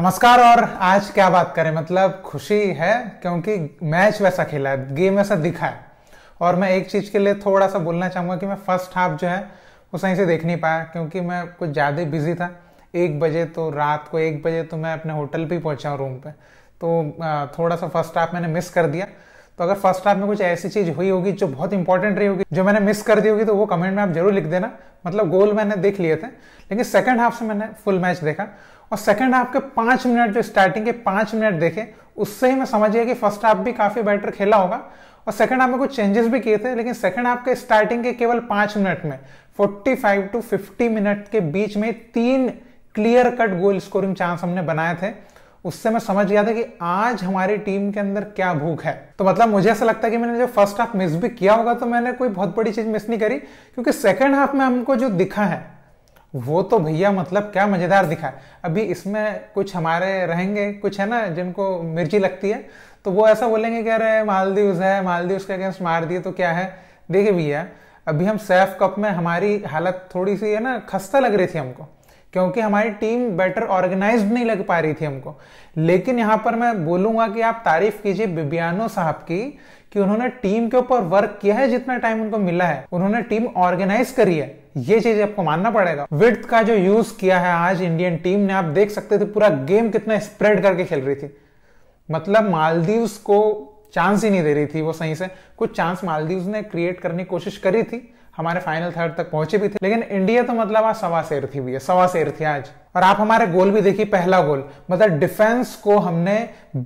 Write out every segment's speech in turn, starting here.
नमस्कार और आज क्या बात करें मतलब खुशी है क्योंकि मैच वैसा खेला है गेम वैसा दिखा है और मैं एक चीज़ के लिए थोड़ा सा बोलना चाहूँगा कि मैं फर्स्ट हाफ जो है वो सही से देख नहीं पाया क्योंकि मैं कुछ ज़्यादा बिजी था एक बजे तो रात को एक बजे तो मैं अपने होटल पर पहुँचा रूम पर तो थोड़ा सा फर्स्ट हाफ मैंने मिस कर दिया तो अगर फर्स्ट हाफ में कुछ ऐसी चीज हुई होगी जो बहुत इंपॉर्टेंट रही होगी जो मैंने मिस कर दी होगी तो वो कमेंट में आप जरूर लिख देना मतलब गोल मैंने देख लिए थे लेकिन सेकंड हाफ से मैंने फुल मैच देखा और सेकंड हाफ के पांच मिनट जो स्टार्टिंग के पांच मिनट देखे उससे ही मैं समझ गया कि फर्स्ट हाफ भी काफी बेटर खेला होगा और सेकंड हाफ में कुछ चेंजेस भी किए थे लेकिन सेकंड हाफ के स्टार्टिंग के केवल पांच मिनट में 45 टू 50 मिनट के बीच में तीन clear cut goal scoring chance हमने बनाए थे उससे मैं समझ गया था कि आज हमारी टीम के अंदर क्या भूख है तो मतलब मुझे ऐसा लगता है कि मैंने जो फर्स्ट हाफ मिस भी किया होगा तो मैंने कोई बहुत बड़ी चीज मिस नहीं करी क्योंकि सेकेंड हाफ में हमको जो दिखा है वो तो भैया मतलब क्या मज़ेदार दिखा है अभी इसमें कुछ हमारे रहेंगे कुछ है ना जिनको मिर्ची लगती है तो वो ऐसा बोलेंगे कह रहे मालदीव्स है मालदीव्स के अगेंस्ट मार दिए तो क्या है देखिए भैया अभी हम सैफ कप में हमारी हालत थोड़ी सी है ना खस्ता लग रही थी हमको क्योंकि हमारी टीम बेटर ऑर्गेनाइज नहीं लग पा रही थी हमको लेकिन यहां पर मैं बोलूंगा कि आप तारीफ कीजिए बिबियानो साहब की कि उन्होंने टीम के ऊपर वर्क किया है जितना टाइम उनको मिला है उन्होंने टीम ऑर्गेनाइज करी है ये चीज आपको मानना पड़ेगा विथ का जो यूज किया है आज इंडियन टीम ने आप देख सकते थे पूरा गेम कितना स्प्रेड करके खेल रही थी मतलब मालदीव को चांस ही नहीं दे रही थी वो सही से कुछ चांस मालदीव ने क्रिएट करने की कोशिश करी थी हमारे फाइनल थर्ड तक पहुंचे भी थे लेकिन इंडिया तो मतलब आज सवा शेर थी भैया सवा शेर थी आज और आप हमारे गोल भी देखिए पहला गोल मतलब डिफेंस को हमने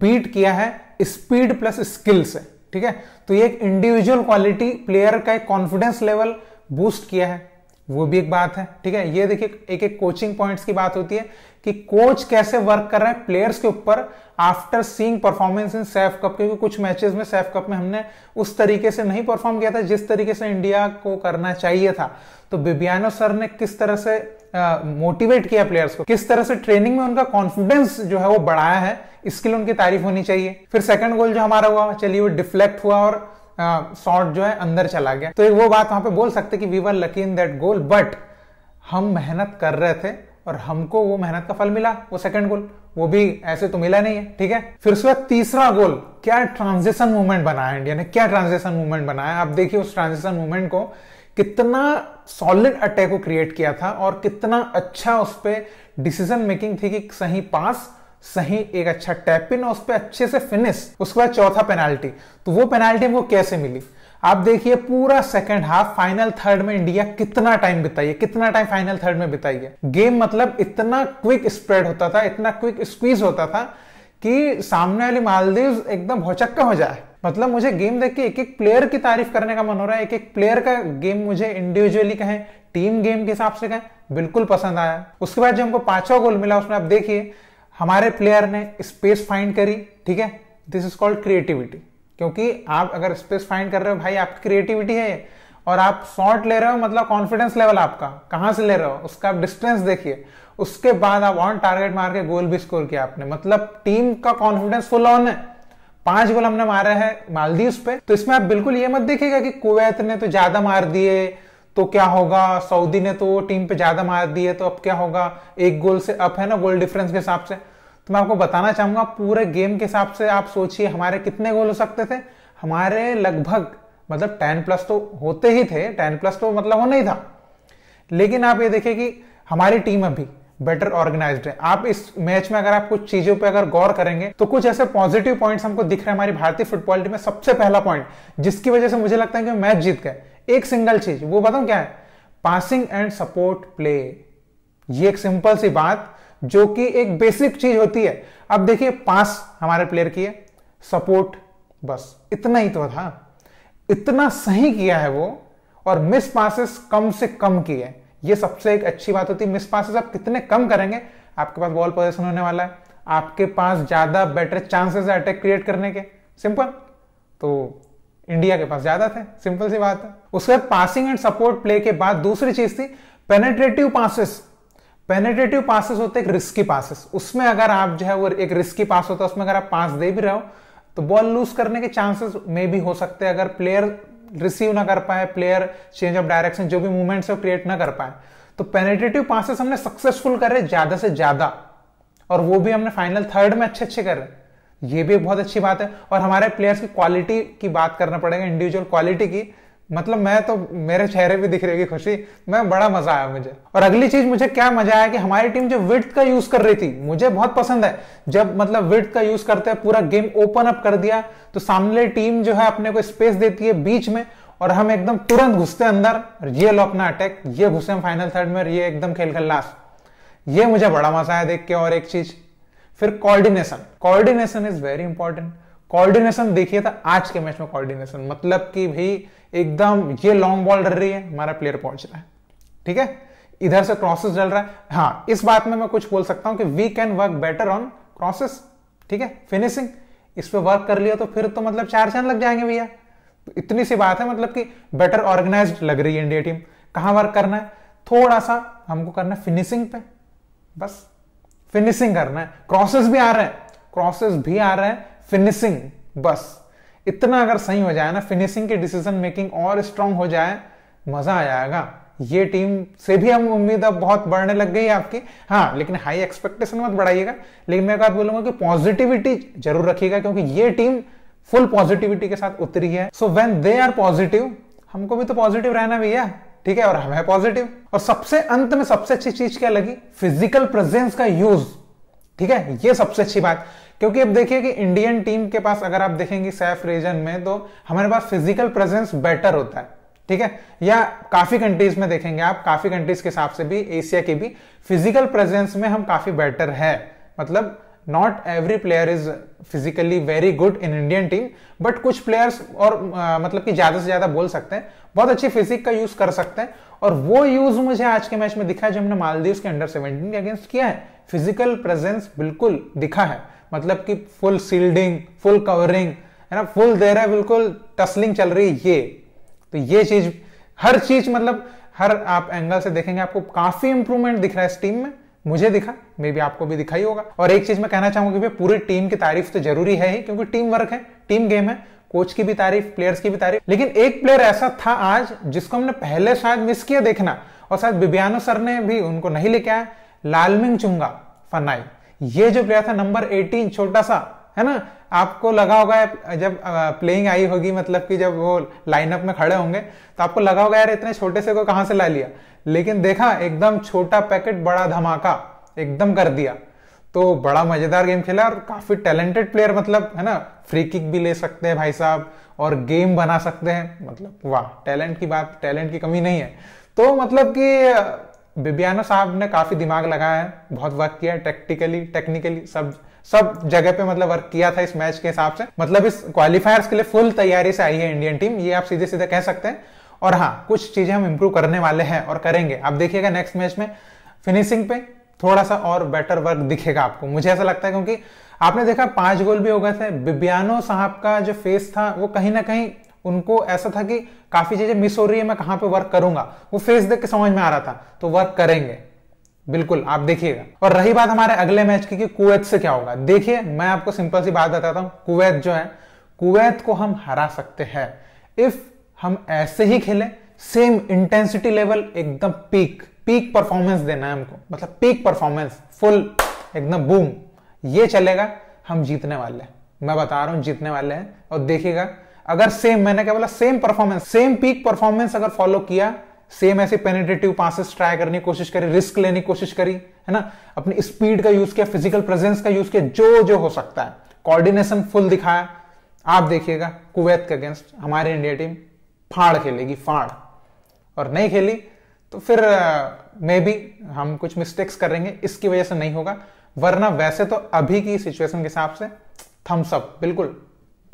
बीट किया है स्पीड प्लस स्किल से ठीक है तो ये एक इंडिविजुअल क्वालिटी प्लेयर का एक कॉन्फिडेंस लेवल बूस्ट किया है वो भी एक बात है ठीक है ये देखिए एक एक कोचिंग पॉइंट्स की बात होती है कि कोच कैसे वर्क कर रहे हैं प्लेयर्स के ऊपर after seeing performance in SAFF cup क्योंकि कुछ मैचेस में सैफ कप में हमने उस तरीके से नहीं परफॉर्म किया था जिस तरीके से इंडिया को करना चाहिए था तो बिबियानो सर ने किस तरह से मोटिवेट किया प्लेयर्स को किस तरह से ट्रेनिंग में उनका कॉन्फिडेंस जो है वो बढ़ाया है इसके लिए उनकी तारीफ होनी चाहिए फिर सेकंड गोल जो हमारा हुआ चलिए वो डिफ्लेक्ट हुआ और शॉट जो है अंदर चला गया तो वो बात वहां पे बोल सकते कि we were lucky in that goal but हम मेहनत कर रहे थे और हमको वो मेहनत का फल मिला वो सेकंड गोल वो भी ऐसे तो मिला नहीं है ठीक है फिर उसके बाद तीसरा गोल क्या ट्रांजिशन मूवमेंट बनाया इंडिया ने क्या ट्रांजिशन मूवमेंट बनाया आप देखिए उस ट्रांजिशन मूवमेंट को कितना सॉलिड अटैक को क्रिएट किया था और कितना अच्छा उस पर डिसीजन मेकिंग थी कि सही पास सही एक अच्छा टैप इन और उस पर अच्छे से फिनिश उसके बाद चौथा पेनाल्टी तो वो पेनाल्टी हमको कैसे मिली आप देखिए पूरा सेकंड हाफ फाइनल थर्ड में इंडिया कितना टाइम बिताइए कितना टाइम फाइनल थर्ड में बिताइए गेम मतलब इतना क्विक स्प्रेड होता था इतना क्विक स्क्वीज होता था कि सामने वाली मालदीव एकदम होचक्का हो जाए मतलब मुझे गेम देख के एक एक प्लेयर की तारीफ करने का मन हो रहा है एक एक प्लेयर का गेम मुझे इंडिविजुअली कहें टीम गेम के हिसाब से कहें बिल्कुल पसंद आया उसके बाद जो हमको पांचवा गोल मिला उसमें आप देखिए हमारे प्लेयर ने स्पेस फाइंड करी ठीक है दिस इज कॉल्ड क्रिएटिविटी क्योंकि आप अगर स्पेस फाइंड कर रहे हो भाई आपकी क्रिएटिविटी है और आप शॉर्ट ले रहे हो मतलब कॉन्फिडेंस लेवल आपका कहां से ले रहे हो उसका आप डिस्टेंस देखिए उसके बाद आप ऑन टारगेट मार के गोल भी स्कोर किया आपने मतलब टीम का कॉन्फिडेंस फुल ऑन है पांच गोल हमने मारा है मालदीव पे तो इसमें आप बिल्कुल ये मत देखिएगा कि कुवैत ने तो ज्यादा मार दिए तो क्या होगा सऊदी ने तो टीम पे ज्यादा मार दिए तो अब क्या होगा एक गोल से अप है ना गोल डिफरेंस के हिसाब से तो मैं आपको बताना चाहूंगा पूरे गेम के हिसाब से आप सोचिए हमारे कितने गोल हो सकते थे हमारे लगभग मतलब टेन प्लस तो होते ही थे टेन प्लस तो मतलब होना ही था लेकिन आप ये देखिए कि हमारी टीम अभी बेटर ऑर्गेनाइज है आप इस मैच में अगर आप कुछ चीजों पे अगर गौर करेंगे तो कुछ ऐसे पॉजिटिव पॉइंट्स हमको दिख रहे हैं हमारी भारतीय फुटबॉल टीम में सबसे पहला पॉइंट जिसकी वजह से मुझे लगता है कि मैच जीत गए एक सिंगल चीज वो बताऊं क्या है पासिंग एंड सपोर्ट प्ले ये एक सिंपल सी बात जो कि एक बेसिक चीज होती है अब देखिए पास हमारे प्लेयर की है सपोर्ट बस इतना ही तो था इतना सही किया है वो और मिस पासिस कम से कम किए ये सबसे एक अच्छी बात होती है मिस पासिस आप कितने कम करेंगे आपके पास बॉल पोजेशन होने वाला है आपके पास ज्यादा बेटर चांसेस है अटैक क्रिएट करने के सिंपल तो इंडिया के पास ज्यादा थे सिंपल सी बात है उसके बाद पासिंग एंड सपोर्ट प्ले के बाद दूसरी चीज थी पेनेट्रेटिव पासिस पेनेटेटिव पासिस होते हैं रिस्की पासिस उसमें अगर आप जो है वो एक रिस्की पास होता है उसमें अगर आप पास दे भी रहे हो तो बॉल लूज करने के चांसेस में भी हो सकते हैं अगर प्लेयर रिसीव ना कर पाए प्लेयर चेंज ऑफ डायरेक्शन जो भी मूवमेंट्स है क्रिएट ना कर पाए तो पेनेटेटिव पासिस हमने सक्सेसफुल करे ज्यादा से ज्यादा और वो भी हमने फाइनल थर्ड में अच्छे अच्छे कर रहे ये भी एक बहुत अच्छी बात है और हमारे प्लेयर्स की क्वालिटी की बात करना पड़ेगा इंडिविजुअल क्वालिटी की मतलब मैं तो मेरे चेहरे भी दिख रही होगी खुशी मैं बड़ा मजा आया मुझे और अगली चीज मुझे क्या मजा आया कि हमारी टीम जो विथ का यूज कर रही थी मुझे बहुत पसंद है जब मतलब विथ का यूज करते हैं पूरा गेम ओपन अप कर दिया तो सामने टीम जो है अपने को स्पेस देती है बीच में और हम एकदम तुरंत घुसते अंदर ये लो अपना अटैक ये घुसे हम फाइनल थर्ड में ये एकदम खेल कर लास्ट ये मुझे बड़ा मजा आया देख के और एक चीज फिर coordination coordination is very important coordination देखिए था आज के मैच में कोऑर्डिनेशन मतलब कि भाई एकदम ये लॉन्ग बॉल डर रही है हमारा प्लेयर पहुंच रहा है ठीक है इधर से क्रॉसेस डल रहा है हाँ इस बात में मैं कुछ बोल सकता हूं कि we can work better on crosses ठीक है फिनिशिंग इस पर वर्क कर लिया तो फिर तो मतलब चार चांद लग जाएंगे भैया तो इतनी सी बात है मतलब कि बेटर ऑर्गेनाइज लग रही है इंडिया टीम कहां वर्क करना है थोड़ा सा हमको करना है फिनिशिंग पे बस फिनिशिंग करना है क्रॉसेस भी आ रहे हैं क्रॉसेस भी आ रहे हैं फिनिशिंग बस इतना अगर सही हो जाए ना फिनिशिंग की डिसीजन मेकिंग और स्ट्रांग हो जाए मजा आ जाएगा ये टीम से भी हम उम्मीद अब बहुत बढ़ने लग गई है आपकी हाँ लेकिन हाई एक्सपेक्टेशन मत बढ़ाइएगा लेकिन मैं एक बात बोलूंगा कि पॉजिटिविटी जरूर रखिएगा क्योंकि ये टीम फुल पॉजिटिविटी के साथ उतरी है so when they are positive हमको भी तो पॉजिटिव रहना भैया ठीक है और हमें पॉजिटिव और सबसे अंत में सबसे अच्छी चीज क्या लगी फिजिकल प्रेजेंस का यूज ठीक है ये सबसे अच्छी बात क्योंकि अब देखिए कि इंडियन टीम के पास अगर आप देखेंगे सैफ रीजन में तो हमारे पास फिजिकल प्रेजेंस बेटर होता है ठीक है या काफी कंट्रीज में देखेंगे आप काफी कंट्रीज के हिसाब से भी एशिया की भी फिजिकल प्रेजेंस में हम काफी बेटर है मतलब not every player is physically very good in Indian team but कुछ प्लेयर्स और आ, मतलब कि ज्यादा से ज्यादा बोल सकते हैं बहुत अच्छी फिजिक का यूज कर सकते हैं और वो यूज मुझे आज के मैच में दिखा है जो हमने मालदीव के अंडर सेवेंटीन के अगेंस्ट किया है फिजिकल प्रेजेंस बिल्कुल दिखा है मतलब कि फुल सील्डिंग फुल कवरिंग है ना फुल दे रहा है बिल्कुल टसलिंग चल रही है ये तो ये चीज हर चीज मतलब हर आप एंगल से देखेंगे आपको काफी इंप्रूवमेंट दिख रहा है इस टीम में मुझे दिखा मे भी आपको भी दिखाई होगा और एक चीज मैं कहना चाहूंगा कि पूरी टीम की तारीफ तो जरूरी है ही क्योंकि टीम वर्क है टीम गेम है कोच की भी तारीफ प्लेयर्स की भी तारीफ लेकिन एक प्लेयर ऐसा था आज जिसको हमने पहले शायद मिस किया देखना और शायद बिबियानो सर ने भी उनको नहीं लेके आया लालमिंग चुंगा फनाई ये जो प्लेयर था नंबर एटीन छोटा सा है ना आपको लगा होगा जब प्लेइंग आई होगी मतलब कि जब वो लाइनअप में खड़े होंगे तो आपको लगा होगा यार इतने छोटे से को कहां से ला लिया लेकिन देखा एकदम छोटा पैकेट बड़ा धमाका एकदम कर दिया तो बड़ा मजेदार गेम खेला और काफी टैलेंटेड प्लेयर मतलब है ना फ्री किक भी ले सकते हैं भाई साहब और गेम बना सकते हैं मतलब वाह टैलेंट की बात टैलेंट की कमी नहीं है तो मतलब कि बिबियानो साहब ने काफी दिमाग लगाया है बहुत वर्क किया है टेक्टिकली टेक्निकली सब सब जगह पे मतलब वर्क किया था इस मैच के हिसाब से मतलब इस क्वालिफायर्स के लिए फुल तैयारी से आई है इंडियन टीम ये आप सीधे सीधे कह सकते हैं और हाँ कुछ चीजें हम इंप्रूव करने वाले हैं और करेंगे आप देखिएगा नेक्स्ट मैच में फिनिशिंग पे थोड़ा सा और बेटर वर्क दिखेगा आपको मुझे ऐसा लगता है क्योंकि आपने देखा पांच गोल भी हो गए थे बिबियानो साहब का जो फेस था वो कहीं ना कहीं उनको ऐसा था कि काफी चीजें मिस हो रही है मैं कहां पे वर्क करूंगा वो फेस देख के समझ में आ रहा था तो वर्क करेंगे बिल्कुल आप देखिएगा और रही बात हमारे अगले मैच की कि कुवैत से क्या होगा देखिए मैं आपको सिंपल सी बात बताता हूँ कुवैत जो है कुवैत को हम हरा सकते हैं इफ हम ऐसे ही खेलें सेम इंटेंसिटी लेवल एकदम पीक पीक परफॉर्मेंस देना है हमको मतलब पीक परफॉर्मेंस फुल एकदम बूम ये चलेगा हम जीतने वाले हैं मैं बता रहा हूं जीतने वाले हैं और देखिएगा अगर सेम मैंने क्या बोला same performance same peak performance अगर फॉलो किया सेम ऐसे पेनेटेटिव पासिस ट्राई करने की कोशिश करी रिस्क लेने की कोशिश करी है ना अपनी स्पीड का यूज किया फिजिकल प्रेजेंस का यूज किया जो जो हो सकता है कोऑर्डिनेशन फुल दिखाया आप देखिएगा कुवैत के अगेंस्ट हमारे इंडिया टीम फाड़ खेलेगी फाड़ और नहीं खेली तो फिर मे बी हम कुछ मिस्टेक्स करेंगे इसकी वजह से नहीं होगा वरना वैसे तो अभी की सिचुएशन के हिसाब से थम्स बिल्कुल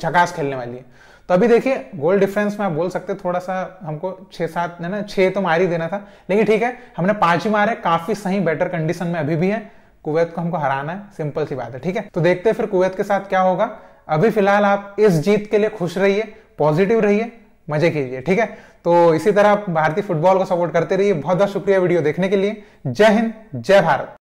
झकास खेलने वाली है तो अभी देखिए गोल डिफरेंस में आप बोल सकते थोड़ा सा हमको छः सात है ना छः तो मार ही देना था लेकिन ठीक है हमने पांच ही मारे काफी सही बेटर कंडीशन में अभी भी है कुवैत को हमको हराना है सिंपल सी बात है ठीक है तो देखते हैं फिर कुवैत के साथ क्या होगा अभी फिलहाल आप इस जीत के लिए खुश रहिए पॉजिटिव रहिए मजे कीजिए ठीक है तो इसी तरह भारतीय फुटबॉल को सपोर्ट करते रहिए बहुत बहुत शुक्रिया वीडियो देखने के लिए जय हिंद जय भारत